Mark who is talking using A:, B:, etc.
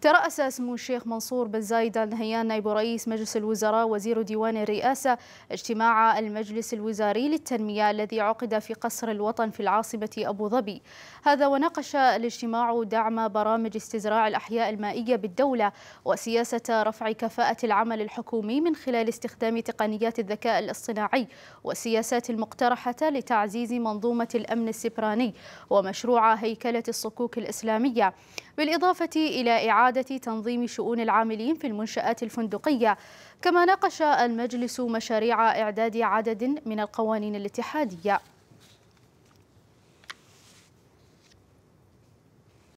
A: ترأس سمو الشيخ منصور بن زايد آل نهيان نائب رئيس مجلس الوزراء وزير ديوان الرئاسة اجتماع المجلس الوزاري للتنمية الذي عقد في قصر الوطن في العاصمة أبو ظبي هذا وناقش الاجتماع دعم برامج استزراع الأحياء المائية بالدولة وسياسة رفع كفاءة العمل الحكومي من خلال استخدام تقنيات الذكاء الاصطناعي والسياسات المقترحة لتعزيز منظومة الأمن السبراني ومشروع هيكلة الصكوك الإسلامية بالإضافة إلى إعادة إعادة تنظيم شؤون العاملين في المنشآت الفندقية كما ناقش المجلس مشاريع إعداد عدد من القوانين الاتحادية